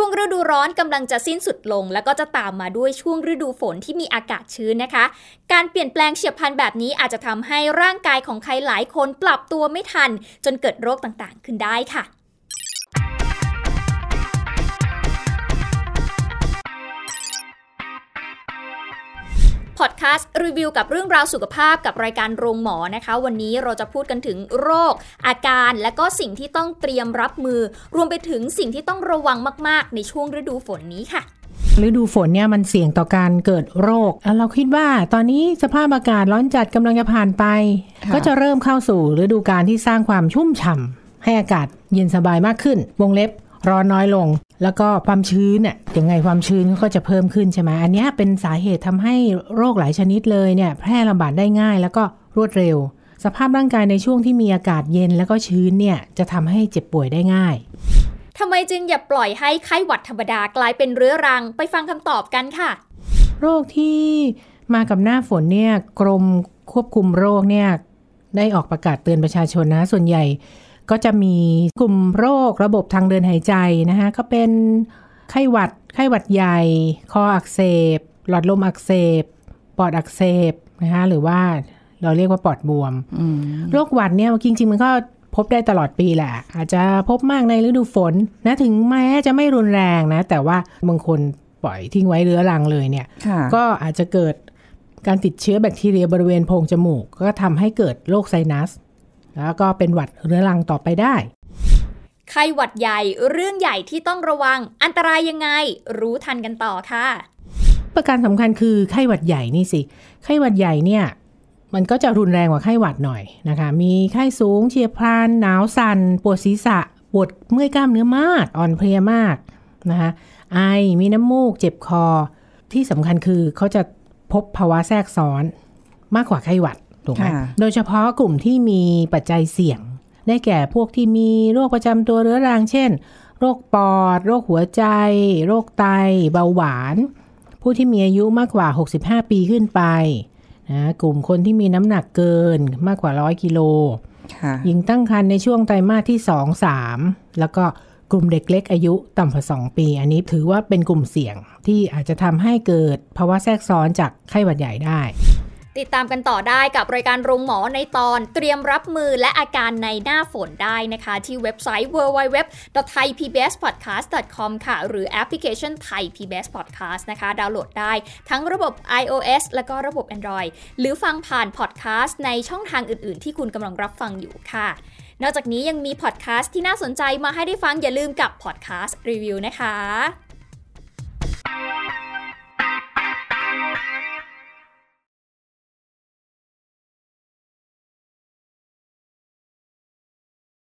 ช่วงฤดูร้อนกำลังจะสิ้นสุดลงแล้วก็จะตามมาด้วยช่วงฤดูฝนที่มีอากาศชื้นนะคะ การเปลี่ยนแปลงเฉียบพลันแบบนี้อาจจะทำให้ร่างกายของใครหลายคนปรับตัวไม่ทันจนเกิดโรคต่างๆขึ้นได้ค่ะพอดแคสต์รีวิวกับเรื่องราวสุขภาพกับรายการโรงหมอนะคะวันนี้เราจะพูดกันถึงโรค อาการ และก็สิ่งที่ต้องเตรียมรับมือ รวมไปถึงสิ่งที่ต้องระวังมาก ๆ ในช่วงฤดูฝนนี้ค่ะฤดูฝนเนี่ยมันเสี่ยงต่อการเกิดโรค เราคิดว่าตอนนี้สภาพอากาศร้อนจัดกำลังจะผ่านไป ก็จะเริ่มเข้าสู่ฤดูการที่สร้างความชุ่มฉ่าให้อากาศเย็นสบายมากขึ้น วงเล็บร้อนน้อยลง แล้วก็ความชื้นเนี่ยยังไงความชื้นก็จะเพิ่มขึ้นใช่ไหม อันนี้เป็นสาเหตุทำให้โรคหลายชนิดเลยเนี่ย แพร่ระบาดได้ง่ายแล้วก็รวดเร็ว สภาพร่างกายในช่วงที่มีอากาศเย็นแล้วก็ชื้นเนี่ยจะทำให้เจ็บป่วยได้ง่ายทำไมจึงอย่าปล่อยให้ไข้หวัดธรรมดากลายเป็นเรื้อรังไปฟังคำตอบกันค่ะ โรคที่มากับหน้าฝนเนี่ยกรมควบคุมโรคเนี่ยได้ออกประกาศเตือนประชาชนนะส่วนใหญ่ก็จะมีกลุ่มโรคระบบทางเดินหายใจนะคะก็เป็นไข้หวัด ไข้หวัดใหญ่คออักเสบ หลอดลมอักเสบ ปอดอักเสบนะคะหรือว่าเราเรียกว่าปอดบวม โรคหวัดเนี่ยจริง ๆ มันก็พบได้ตลอดปีแหละ อาจจะพบมากในฤดูฝนนะถึงแม้จะไม่รุนแรงนะ แต่ว่าบางคนปล่อยทิ้งไว้เรื้อรังเลยเนี่ยก็อาจจะเกิดการติดเชื้อแบคทีเรียบริเวณโพรงจมูก ก็ทำให้เกิดโรคไซนัสแล้วก็เป็นหวัดเรื้อรังต่อไปได้ ไข้หวัดใหญ่เรื่องใหญ่ที่ต้องระวังอันตรายยังไงรู้ทันกันต่อค่ะ ประการสำคัญคือไข้หวัดใหญ่นี่สิ ไข้หวัดใหญ่เนี่ยมันก็จะรุนแรงกว่าไข้หวัดหน่อยนะคะมีไข้สูงเฉียบพลันหนาวสัน่นปวดศีรษะปวดเมื่อยกล้ามเนื้อมากอ่อนเพลียมากนะคะไอมีน้ำมูก เจ็บคอ ที่สำคัญคือเขาจะพบภาวะแทรกซ้อนมากกว่าไข้หวัดถูกไหมโดยเฉพาะกลุ่มที่มีปัจจัยเสี่ยง ได้แก่พวกที่มีโรคประจำตัวเรื้อรังเช่น โรคปอด โรคหัวใจ โรคไต เบาหวาน ผู้ที่มีอายุมากกว่า 65 ปีขึ้นไปนะกลุ่มคนที่มีน้ำหนักเกินมากกว่า 100 กิโลหญิงตั้งครรภ์นในช่วงไตรมาสที่ 2 3 แล้วก็กลุ่มเด็กเล็กอายุต่ำกว่า2ปี อันนี้ถือว่าเป็นกลุ่มเสี่ยงที่อาจจะทำให้เกิดภาวะแทรกซ้อนจากไข้หวัดใหญ่ได้ติดตามกันต่อได้กับรายการโรงหมอในตอนเตรียมรับมือและอาการในหน้าฝนได้นะคะที่เว็บไซต์ www.thaipbspodcast.com ค่ะ หรือแอปพลิเคชัน Thai PBS Podcast นะคะดาวน์โหลดได้ ทั้งระบบ iOS แล้วก็ระบบ Android หรือฟังผ่านพอดแคสต์ในช่องทางอื่นๆ ที่คุณกำลังรับฟังอยู่ค่ะ นอกจากนี้ยังมีพอดแคสต์ที่น่าสนใจมาให้ได้ฟังอย่าลืมกับพอดแคสต์รีวิวนะคะ